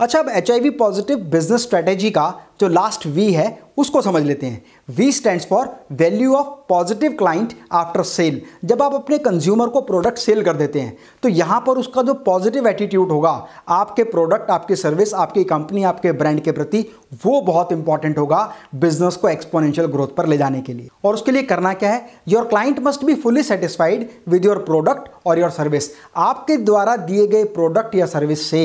अच्छा अब H positive business strategy का जो लास्ट वी है उसको समझ लेते हैं V stands for value of positive client after sale जब आप अपने कंज्यूमर को प्रोडक्ट सेल कर देते हैं तो यहाँ पर उसका जो पॉजिटिव एटीट्यूड होगा आपके प्रोडक्ट आपकी सर्विस आपकी कंपनी आपके ब्रांड के प्रति वो बहुत इंपॉर्टेंट होगा बिजनेस को एक्सपोनेंशियल ग्रोथ पर ले जाने के लिए और उसके लिए करना क्या है your client must be fully satisfied with your product और योर सर्विस आपके द्वारा दिए गए प्रोडक्ट या सर्विस से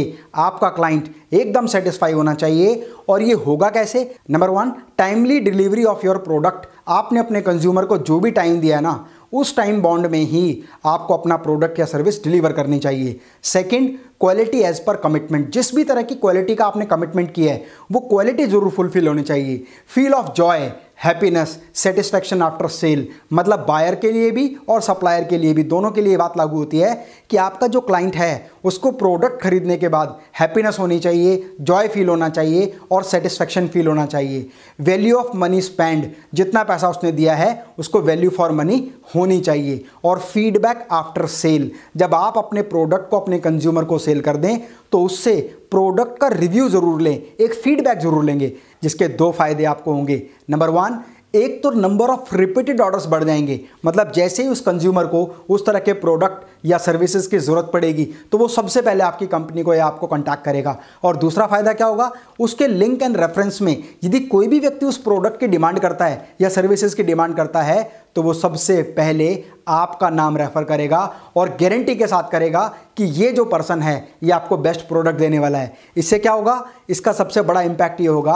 आपका क्लाइंट एकदम सेटिस्फाई होना चाहिए और ये होगा कैसे number one timely delivery of your product आपने अपने कंज्यूमर को जो भी टाइम दिया है ना उस टाइम बॉन्ड में ही आपको अपना प्रोडक्ट या सर्विस डिलीवर करनी चाहिए second quality as per commitment जिस भी तरह की क्वालिटी का आपने कमिटमेंट किया है वो क्वालिटी ज़रूर फुलफिल होनी चाहिए feel of joy happiness satisfaction after sale मतलब बायर के लिए भी और सप्लायर के लिए भी दोनों के लिए बात लागू होती है कि आपका जो क्लाइंट है उसको प्रोडक्ट खरीदने के बाद हैप्पीनेस होनी चाहिए जॉय फील होना चाहिए और सेटिस्फेक्शन फील होना चाहिए वैल्यू ऑफ मनी स्पेंड जितना पैसा उसने दिया है उसको वैल्यू फॉर मनी होनी चाहिए और फीडबैक आफ्टर सेल जब आप अपने प्रोडक्ट को अपने कंज्यूमर को सेल कर दें तो उससे प्रोडक्ट का रिव्यू ज़रूर लें एक फीडबैक ज़रूर लेंगे जिसके दो फायदे आपको होंगे नंबर वन एक तो नंबर ऑफ रिपीटेड ऑर्डर्स बढ़ जाएंगे मतलब जैसे ही उस कंज्यूमर को उस तरह के प्रोडक्ट या सर्विसेज की ज़रूरत पड़ेगी तो वो सबसे पहले आपकी कंपनी को या आपको कांटेक्ट करेगा और दूसरा फायदा क्या होगा उसके लिंक एंड रेफरेंस में यदि कोई भी व्यक्ति उस प्रोडक्ट की डिमांड करता है या सर्विसेज की डिमांड करता है तो वो सबसे पहले आपका नाम रेफर करेगा और गारंटी के साथ करेगा कि ये जो पर्सन है ये आपको बेस्ट प्रोडक्ट देने वाला है इससे क्या होगा इसका सबसे बड़ा इम्पैक्ट ये होगा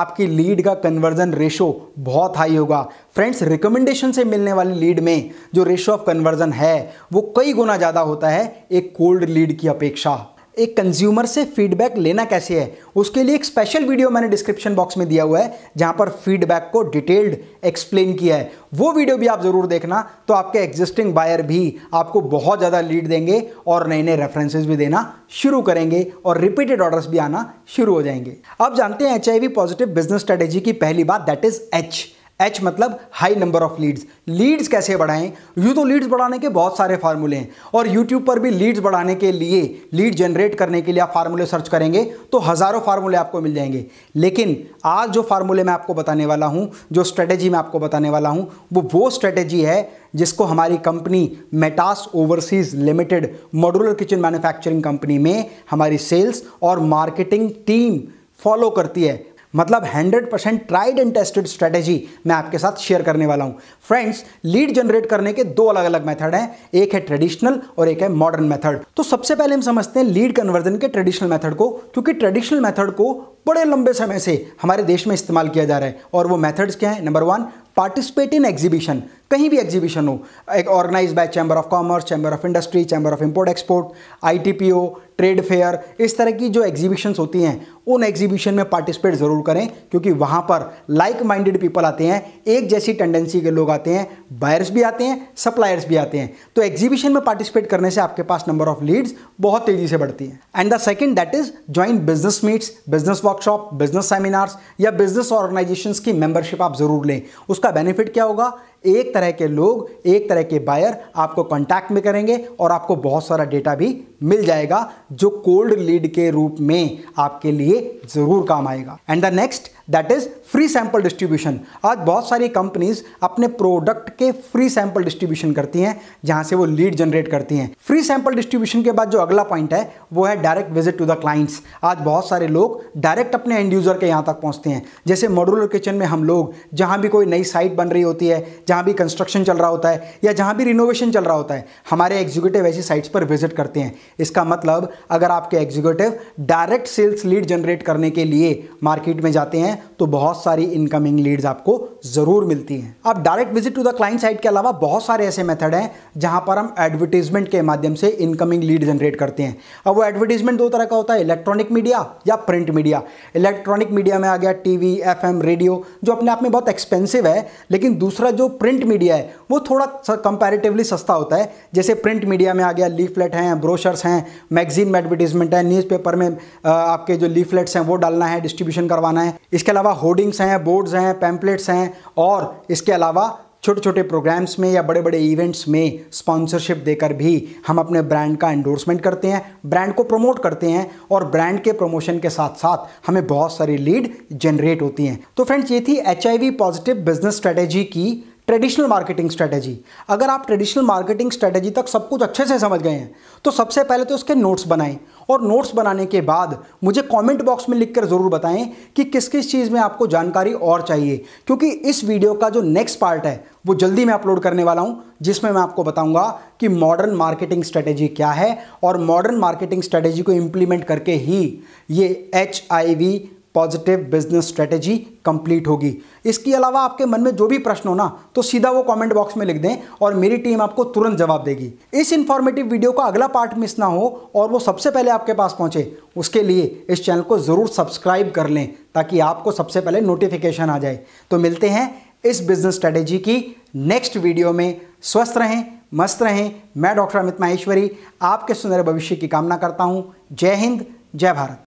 आपकी लीड का कन्वर्जन रेशो बहुत हाई होगा फ्रेंड्स रिकमेंडेशन से मिलने वाली लीड में जो रेशो ऑफ कन्वर्जन है वो कई गुना ज़्यादा होता है एक कोल्ड लीड की अपेक्षा एक कंज्यूमर से फीडबैक लेना कैसे है उसके लिए एक स्पेशल वीडियो मैंने डिस्क्रिप्शन बॉक्स में दिया हुआ है जहां पर फीडबैक को डिटेल्ड एक्सप्लेन किया है वो वीडियो भी आप ज़रूर देखना तो आपके एग्जिस्टिंग बायर भी आपको बहुत ज़्यादा लीड देंगे और नए नए रेफरेंसेज भी देना शुरू करेंगे और रिपीटेड ऑर्डर्स भी आना शुरू हो जाएंगे अब जानते हैं एच पॉजिटिव बिजनेस स्ट्रेटेजी की पहली बात दैट इज़ एच एच मतलब high number of leads leads कैसे बढ़ाएं यू तो लीड्स बढ़ाने के बहुत सारे फार्मूले हैं और यूट्यूब पर भी लीड्स बढ़ाने के लिए लीड जनरेट करने के लिए आप फार्मूले सर्च करेंगे तो हज़ारों फार्मूले आपको मिल जाएंगे लेकिन आज जो फार्मूले मैं आपको बताने वाला हूँ जो स्ट्रेटेजी मैं आपको बताने वाला हूँ वो वो स्ट्रेटेजी है जिसको हमारी company Metas overseas limited modular kitchen manufacturing company में हमारी सेल्स और मार्केटिंग टीम फॉलो करती है मतलब 100 percent tried and tested strategy मैं आपके साथ शेयर करने वाला हूँ फ्रेंड्स लीड जनरेट करने के दो अलग अलग मेथड हैं एक है ट्रेडिशनल और एक है मॉडर्न मेथड तो सबसे पहले हम समझते हैं लीड कन्वर्जन के ट्रेडिशनल मेथड को क्योंकि ट्रेडिशनल मेथड को बड़े लंबे समय से हमारे देश में इस्तेमाल किया जा रहा है और वो मेथड्स क्या है number one participate in exhibition कहीं भी एग्जीबिशन हो एक organise by chamber of commerce chamber of industry chamber of import export ITPO trade fair इस तरह की जो एग्जीबिशंस होती हैं उन एग्जीबिशन में पार्टिसिपेट ज़रूर करें क्योंकि वहाँ पर लाइक माइंडेड पीपल आते हैं एक जैसी टेंडेंसी के लोग आते हैं बायर्स भी आते हैं सप्लायर्स भी आते हैं तो एग्जीबिशन में पार्टिसिपेट करने से आपके पास नंबर ऑफ लीड्स बहुत तेज़ी से बढ़ती हैं and the second that is join business meets business workshop business seminars या बिजनेस ऑर्गेनाइजेशन की मेंबरशिप आप ज़रूर लें उसका बेनिफिट क्या होगा एक तरह के लोग एक तरह के बायर आपको कांटेक्ट में करेंगे और आपको बहुत सारा डेटा भी मिल जाएगा जो कोल्ड लीड के रूप में आपके लिए ज़रूर काम आएगा and the next that is free sample distribution आज बहुत सारी कंपनीज अपने प्रोडक्ट के फ्री सैम्पल डिस्ट्रीब्यूशन करती हैं जहाँ से वो लीड जनरेट करती हैं फ्री सैम्पल डिस्ट्रीब्यूशन के बाद जो अगला पॉइंट है वो है direct visit to the clients आज बहुत सारे लोग डायरेक्ट अपने एंड यूज़र के यहाँ तक पहुँचते हैं जैसे मॉडुलर किचन में हम लोग जहाँ भी कोई नई साइट बन रही होती है जहाँ भी कंस्ट्रक्शन चल रहा होता है या जहाँ भी रिनोवेशन चल रहा होता है हमारे एग्जीक्यूटिव ऐसी साइट्स पर विजिट करते हैं इसका मतलब अगर आपके executive direct sales lead generate करने के लिए मार्केट में जाते हैं हैं तो बहुत सारी इनकमिंग लीड्स आपको ज़रूर मिलती हैं अब direct visit to the client site के अलावा बहुत सारे ऐसे मेथड हैं जहां पर हम एडवर्टीजमेंट के माध्यम से इनकमिंग लीड जनरेट करते हैं अब वो एडवर्टीजमेंट दो तरह का होता है इलेक्ट्रॉनिक मीडिया या प्रिंट मीडिया इलेक्ट्रॉनिक मीडिया में आ गया टीवी एफएम रेडियो जो अपने आप में बहुत एक्सपेंसिव है लेकिन दूसरा जो प्रिंट मीडिया है वो थोड़ा कंपेरेटिवली सस्ता होता है जैसे प्रिंट मीडिया में आ गया लीफलेट हैं ब्रोशर्स हैं मैगजीन में एडवर्टीजमेंट है न्यूज़पेपर में आपके जो लीफलेट्स हैं वो डालना है डिस्ट्रीब्यूशन करवाना है इसके अलावा होर्डिंग्स हैं बोर्ड्स हैं पैम्पलेट्स हैं और इसके अलावा छोटे छोटे प्रोग्राम्स में या बड़े बड़े इवेंट्स में स्पॉन्सरशिप देकर भी हम अपने ब्रांड का एंडोर्समेंट करते हैं ब्रांड को प्रमोट करते हैं और ब्रांड के प्रमोशन के साथ साथ हमें बहुत सारी लीड जनरेट होती हैं तो फ्रेंड्स ये थी एच पॉजिटिव बिजनेस स्ट्रेटेजी की ट्रेडिशनल मार्केटिंग स्ट्रेटजी अगर आप ट्रेडिशनल मार्केटिंग स्ट्रेटजी तक सब कुछ अच्छे से समझ गए हैं तो सबसे पहले तो उसके नोट्स बनाएं और नोट्स बनाने के बाद मुझे कमेंट बॉक्स में लिखकर ज़रूर बताएं कि किस किस चीज़ में आपको जानकारी और चाहिए क्योंकि इस वीडियो का जो नेक्स्ट पार्ट है वो जल्दी मैं अपलोड करने वाला हूँ जिसमें मैं आपको बताऊँगा कि मॉडर्न मार्केटिंग स्ट्रैटेजी क्या है और मॉडर्न मार्केटिंग स्ट्रैटेजी को इम्प्लीमेंट करके ही ये H I V positive business strategy complete होगी इसके अलावा आपके मन में जो भी प्रश्न हो ना तो सीधा वो कमेंट बॉक्स में लिख दें और मेरी टीम आपको तुरंत जवाब देगी इस इन्फॉर्मेटिव वीडियो का अगला पार्ट मिस ना हो और वो सबसे पहले आपके पास पहुंचे उसके लिए इस चैनल को ज़रूर सब्सक्राइब कर लें ताकि आपको सबसे पहले नोटिफिकेशन आ जाए तो मिलते हैं इस बिजनेस स्ट्रेटेजी की नेक्स्ट वीडियो में स्वस्थ रहें मस्त रहें मैं डॉक्टर अमित माहेश्वरी आपके सुंदर भविष्य की कामना करता हूँ जय हिंद जय भारत